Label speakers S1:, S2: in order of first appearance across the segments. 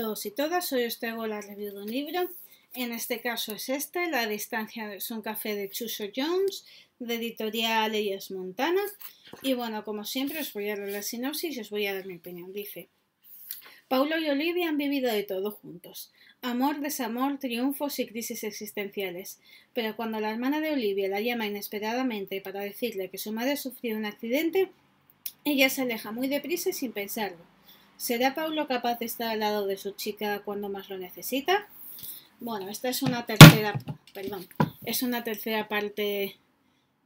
S1: todos y todas, hoy os traigo la review de un libro, en este caso es este, La distancia es un café de Chuso Jones, de editorial Leyes Montana, y bueno, como siempre os voy a dar la sinopsis y os voy a dar mi opinión, dice... Paulo y Olivia han vivido de todo juntos, amor, desamor, triunfos y crisis existenciales, pero cuando la hermana de Olivia la llama inesperadamente para decirle que su madre ha sufrido un accidente, ella se aleja muy deprisa y sin pensarlo. ¿Será Paulo capaz de estar al lado de su chica cuando más lo necesita? Bueno, esta es una tercera, perdón, es una tercera parte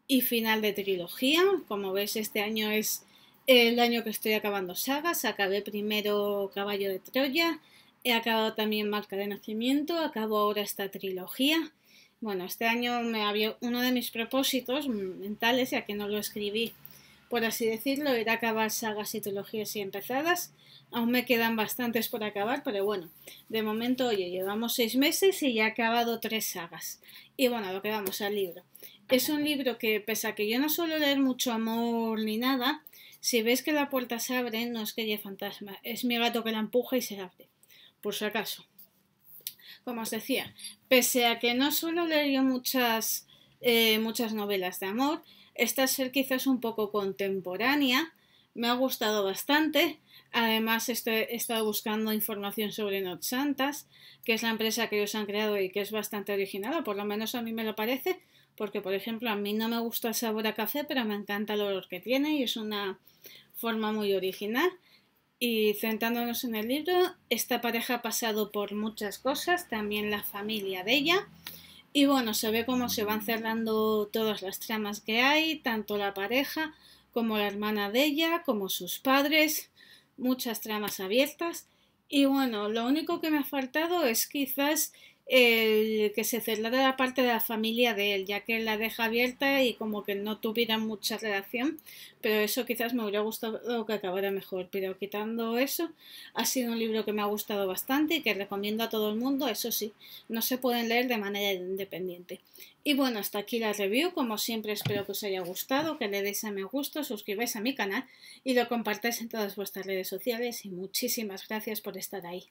S1: y final de trilogía. Como ves, este año es el año que estoy acabando sagas. Acabé primero Caballo de Troya, he acabado también Marca de Nacimiento, acabo ahora esta trilogía. Bueno, este año me había uno de mis propósitos mentales, ya que no lo escribí por así decirlo, era acabar sagas y trilogías y empezadas. Aún me quedan bastantes por acabar, pero bueno, de momento, oye, llevamos seis meses y ya he acabado tres sagas. Y bueno, lo que vamos al libro. Es un libro que, pese a que yo no suelo leer mucho amor ni nada, si ves que la puerta se abre, no es que haya fantasma, es mi gato que la empuja y se abre, por si acaso. Como os decía, pese a que no suelo leer yo muchas, eh, muchas novelas de amor, esta ser quizás un poco contemporánea, me ha gustado bastante. Además, he estado buscando información sobre Not Santas, que es la empresa que ellos han creado y que es bastante original, o por lo menos a mí me lo parece, porque, por ejemplo, a mí no me gusta el sabor a café, pero me encanta el olor que tiene y es una forma muy original. Y centrándonos en el libro, esta pareja ha pasado por muchas cosas, también la familia de ella. Y bueno, se ve cómo se van cerrando todas las tramas que hay, tanto la pareja como la hermana de ella, como sus padres, muchas tramas abiertas. Y bueno, lo único que me ha faltado es quizás el que se cerrara la parte de la familia de él, ya que la deja abierta y como que no tuviera mucha relación, pero eso quizás me hubiera gustado que acabara mejor, pero quitando eso, ha sido un libro que me ha gustado bastante y que recomiendo a todo el mundo, eso sí, no se pueden leer de manera independiente. Y bueno, hasta aquí la review, como siempre espero que os haya gustado, que le deis a me gusto, suscribáis a mi canal y lo compartáis en todas vuestras redes sociales y muchísimas gracias por estar ahí.